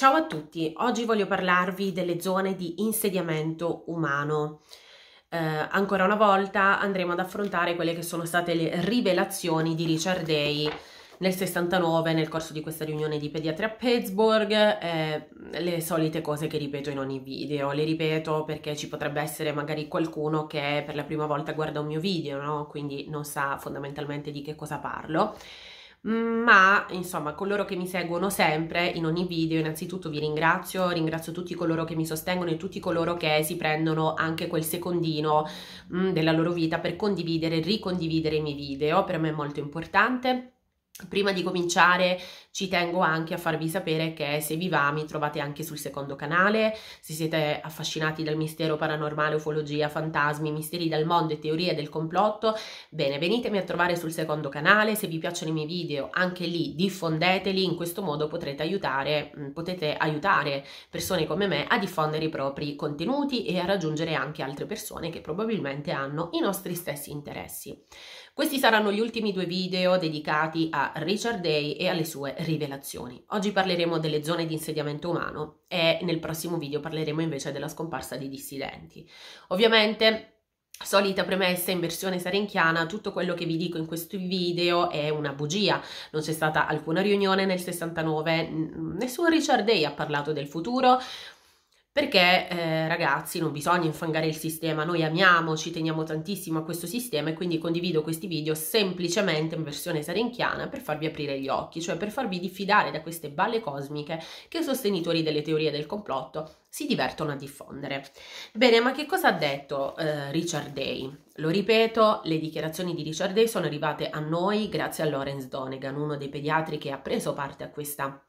Ciao a tutti, oggi voglio parlarvi delle zone di insediamento umano. Eh, ancora una volta andremo ad affrontare quelle che sono state le rivelazioni di Richard Day nel 69 nel corso di questa riunione di pediatri a Pittsburgh, eh, le solite cose che ripeto in ogni video, le ripeto perché ci potrebbe essere magari qualcuno che per la prima volta guarda un mio video, no? quindi non sa fondamentalmente di che cosa parlo ma insomma coloro che mi seguono sempre in ogni video innanzitutto vi ringrazio, ringrazio tutti coloro che mi sostengono e tutti coloro che si prendono anche quel secondino mh, mm, della loro vita per condividere e ricondividere i miei video, per me è molto importante. Prima di cominciare ci tengo anche a farvi sapere che se vi va mi trovate anche sul secondo canale, se siete affascinati dal mistero paranormale, ufologia, fantasmi, misteri del mondo e teorie del complotto, bene, venitemi a trovare sul secondo canale, se vi piacciono i miei video anche lì diffondeteli, in questo modo potrete aiutare, mm, potete aiutare persone come me a diffondere i propri contenuti e a raggiungere anche altre persone che probabilmente hanno i nostri stessi interessi. Questi saranno gli ultimi due video dedicati a Richard Day e alle sue rivelazioni. Oggi parleremo delle zone di insediamento umano e nel prossimo video parleremo invece della scomparsa di dissidenti. Ovviamente Solita premessa in versione sarenchiana, tutto quello che vi dico in questo video è una bugia, non c'è stata alcuna riunione nel 69, nessun Richard Day ha parlato del futuro, perché eh, ragazzi non bisogna infangare il sistema, noi amiamo, ci teniamo tantissimo a questo sistema e quindi condivido questi video semplicemente in versione sarenchiana per farvi aprire gli occhi, cioè per farvi diffidare da queste balle cosmiche che i sostenitori delle teorie del complotto si divertono a diffondere. Bene, ma che cosa ha detto eh, Richard Day? Lo ripeto, le dichiarazioni di Richard Day sono arrivate a noi grazie a Lawrence Donegan, uno dei pediatri che ha preso parte a questa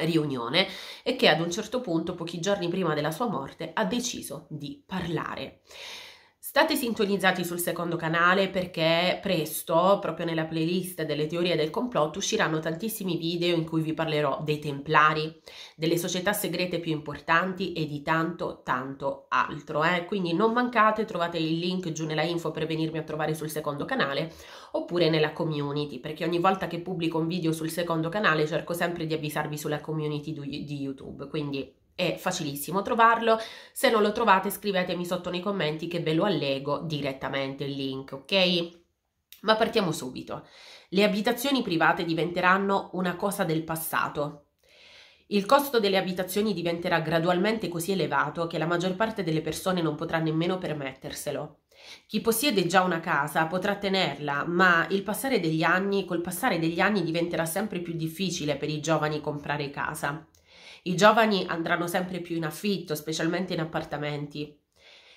riunione e che ad un certo punto, pochi giorni prima della sua morte, ha deciso di parlare. State sintonizzati sul secondo canale perché presto, proprio nella playlist delle teorie del complotto, usciranno tantissimi video in cui vi parlerò dei templari, delle società segrete più importanti e di tanto tanto altro. Eh? Quindi non mancate, trovate il link giù nella info per venirmi a trovare sul secondo canale oppure nella community, perché ogni volta che pubblico un video sul secondo canale cerco sempre di avvisarvi sulla community di YouTube. Quindi è facilissimo trovarlo. Se non lo trovate scrivetemi sotto nei commenti che ve lo allego direttamente il link, ok? Ma partiamo subito. Le abitazioni private diventeranno una cosa del passato. Il costo delle abitazioni diventerà gradualmente così elevato che la maggior parte delle persone non potrà nemmeno permetterselo. Chi possiede già una casa potrà tenerla, ma il passare degli anni, col passare degli anni diventerà sempre più difficile per i giovani comprare casa. I giovani andranno sempre più in affitto, specialmente in appartamenti.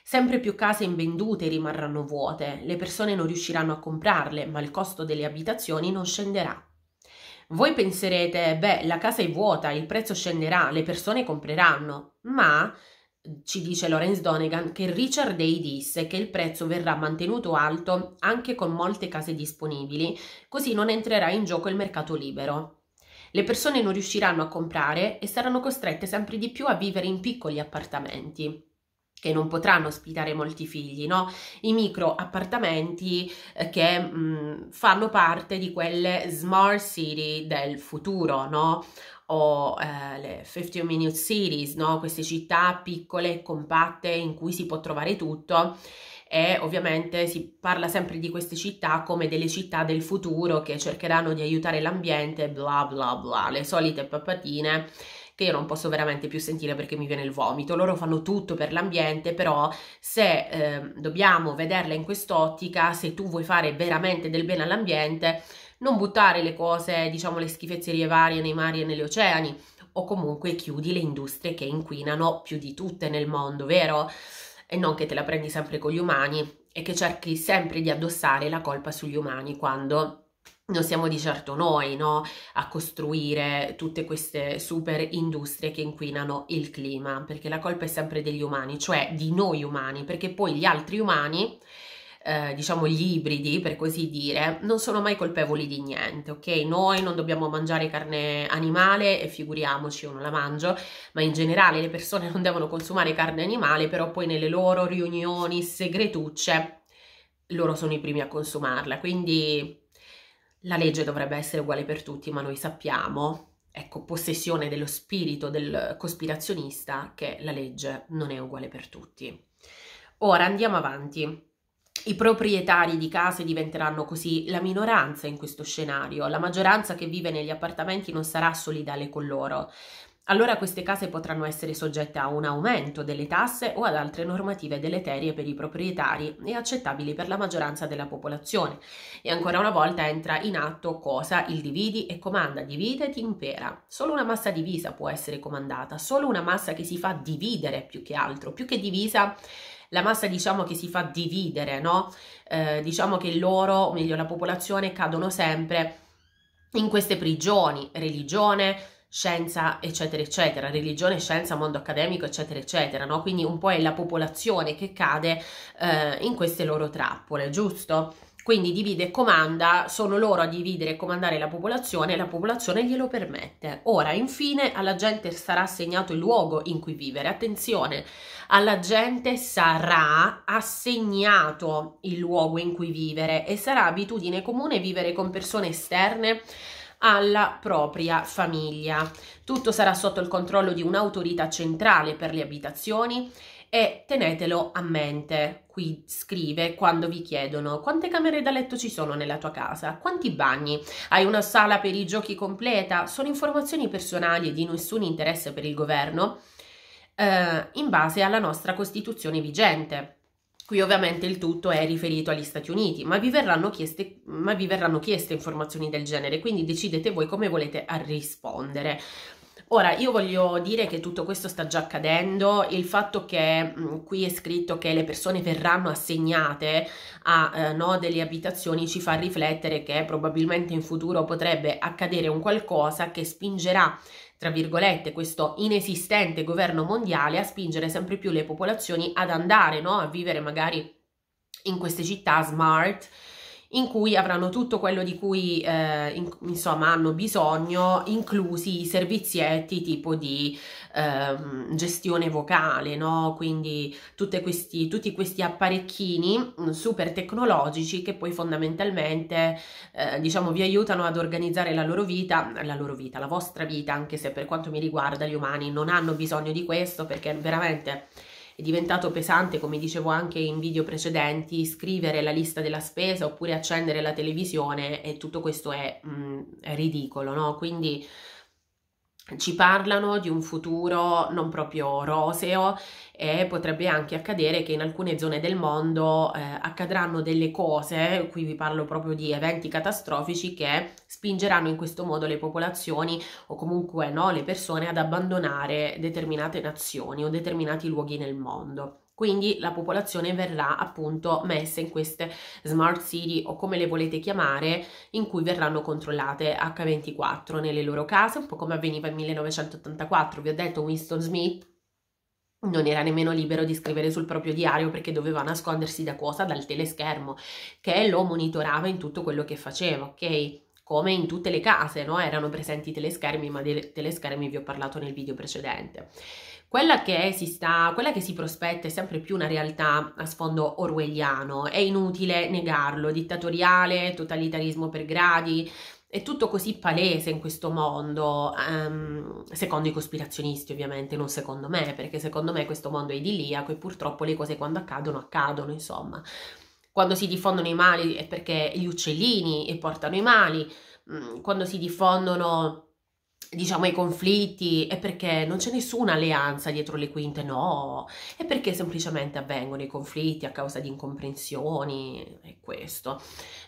Sempre più case invendute rimarranno vuote, le persone non riusciranno a comprarle, ma il costo delle abitazioni non scenderà. Voi penserete, beh, la casa è vuota, il prezzo scenderà, le persone compreranno, ma ci dice Lawrence Donegan che Richard Day disse che il prezzo verrà mantenuto alto anche con molte case disponibili, così non entrerà in gioco il mercato libero. Le persone non riusciranno a comprare e saranno costrette sempre di più a vivere in piccoli appartamenti che non potranno ospitare molti figli, no? I micro appartamenti eh, che mh, mm, fanno parte di quelle smart city del futuro, no? o eh, le 50 Minute Cities, no? queste città piccole e compatte in cui si può trovare tutto e ovviamente si parla sempre di queste città come delle città del futuro che cercheranno di aiutare l'ambiente, bla bla bla, le solite pappatine che io non posso veramente più sentire perché mi viene il vomito. Loro fanno tutto per l'ambiente, però se eh, dobbiamo vederla in quest'ottica, se tu vuoi fare veramente del bene all'ambiente, non buttare le cose, diciamo le schifezzerie varie nei mari e negli oceani o comunque chiudi le industrie che inquinano più di tutte nel mondo, vero? e non che te la prendi sempre con gli umani e che cerchi sempre di addossare la colpa sugli umani quando non siamo di certo noi no? a costruire tutte queste super industrie che inquinano il clima, perché la colpa è sempre degli umani, cioè di noi umani, perché poi gli altri umani eh, diciamo gli ibridi per così dire non sono mai colpevoli di niente ok noi non dobbiamo mangiare carne animale e figuriamoci io non la mangio ma in generale le persone non devono consumare carne animale però poi nelle loro riunioni segretucce loro sono i primi a consumarla quindi la legge dovrebbe essere uguale per tutti ma noi sappiamo ecco, possessione dello spirito del cospirazionista che la legge non è uguale per tutti. Ora andiamo avanti i proprietari di case diventeranno così la minoranza in questo scenario, la maggioranza che vive negli appartamenti non sarà solidale con loro. Allora queste case potranno essere soggette a un aumento delle tasse o ad altre normative deleterie per i proprietari e accettabili per la maggioranza della popolazione. E ancora una volta entra in atto cosa? Il dividi e comanda, divide e ti impera. Solo una massa divisa può essere comandata, solo una massa che si fa dividere più che altro, più che divisa la massa diciamo che si fa dividere, no? Eh, diciamo che loro, o meglio la popolazione, cadono sempre in queste prigioni, religione, scienza, eccetera, eccetera, religione, scienza, mondo accademico, eccetera, eccetera, no? Quindi un po' è la popolazione che cade eh, in queste loro trappole, giusto? quindi divide e comanda, sono loro a dividere e comandare la popolazione e la popolazione glielo permette. Ora, infine, alla gente sarà assegnato il luogo in cui vivere. Attenzione, alla gente sarà assegnato il luogo in cui vivere e sarà abitudine comune vivere con persone esterne alla propria famiglia. Tutto sarà sotto il controllo di un'autorità centrale per le abitazioni e tenetelo a mente. Qui scrive quando vi chiedono quante camere da letto ci sono nella tua casa, quanti bagni, hai una sala per i giochi completa, sono informazioni personali e di nessun interesse per il governo, eh, in base alla nostra Costituzione vigente. Qui ovviamente il tutto è riferito agli Stati Uniti, ma vi, chieste, ma vi verranno chieste informazioni del genere, quindi decidete voi come volete rispondere. Ora, io voglio dire che tutto questo sta già accadendo, il fatto che mh, mm, qui è scritto che le persone verranno assegnate a eh, no, delle abitazioni ci fa riflettere che probabilmente in futuro potrebbe accadere un qualcosa che spingerà tra virgolette, questo inesistente governo mondiale a spingere sempre più le popolazioni ad andare no? a vivere magari in queste città smart, in cui avranno tutto quello di cui eh, in, insomma hanno bisogno, inclusi i servizietti tipo di ehm, gestione vocale, no? Quindi questi, tutti questi apparecchini super tecnologici che poi fondamentalmente eh, diciamo vi aiutano ad organizzare la loro vita, la loro vita, la vostra vita, anche se per quanto mi riguarda gli umani non hanno bisogno di questo perché veramente è diventato pesante, come dicevo anche in video precedenti, scrivere la lista della spesa oppure accendere la televisione e tutto questo è mh, mm, ridicolo, no? Quindi ci parlano di un futuro non proprio roseo e potrebbe anche accadere che in alcune zone del mondo eh, accadranno delle cose, qui vi parlo proprio di eventi catastrofici che spingeranno in questo modo le popolazioni o comunque no, le persone ad abbandonare determinate nazioni o determinati luoghi nel mondo. Quindi la popolazione verrà appunto messa in queste smart city o come le volete chiamare, in cui verranno controllate H24 nelle loro case, un po' come avveniva nel 1984. Vi ho detto Winston Smith non era nemmeno libero di scrivere sul proprio diario perché doveva nascondersi da cosa? Dal teleschermo che lo monitorava in tutto quello che faceva, ok? Come in tutte le case, no? Erano presenti teleschermi, ma dei teleschermi vi ho parlato nel video precedente. Quella che, si sta, quella che si prospetta è sempre più una realtà a sfondo orwelliano, è inutile negarlo, dittatoriale, totalitarismo per gradi, è tutto così palese in questo mondo, um, secondo i cospirazionisti ovviamente, non secondo me, perché secondo me questo mondo è idilliaco e purtroppo le cose quando accadono, accadono, insomma. Quando si diffondono i mali è perché gli uccellini portano i mali, mm, quando si diffondono diciamo i conflitti è perché non c'è nessuna alleanza dietro le quinte, no, è perché semplicemente avvengono i conflitti a causa di incomprensioni, è questo.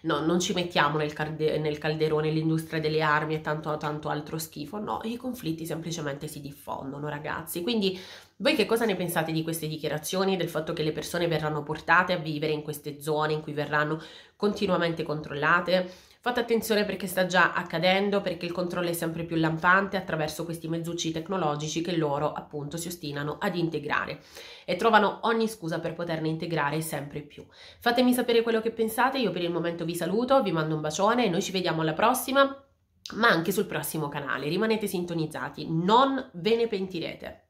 No, non ci mettiamo nel, calde- nel calderone l'industria delle armi e tanto, tanto altro schifo, no, i conflitti semplicemente si diffondono ragazzi, quindi voi che cosa ne pensate di queste dichiarazioni, del fatto che le persone verranno portate a vivere in queste zone in cui verranno continuamente controllate? Fate attenzione perché sta già accadendo, perché il controllo è sempre più lampante attraverso questi mezzucci tecnologici che loro appunto si ostinano ad integrare e trovano ogni scusa per poterne integrare sempre più. Fatemi sapere quello che pensate, io per il momento vi saluto, vi mando un bacione e noi ci vediamo alla prossima ma anche sul prossimo canale. Rimanete sintonizzati, non ve ne pentirete.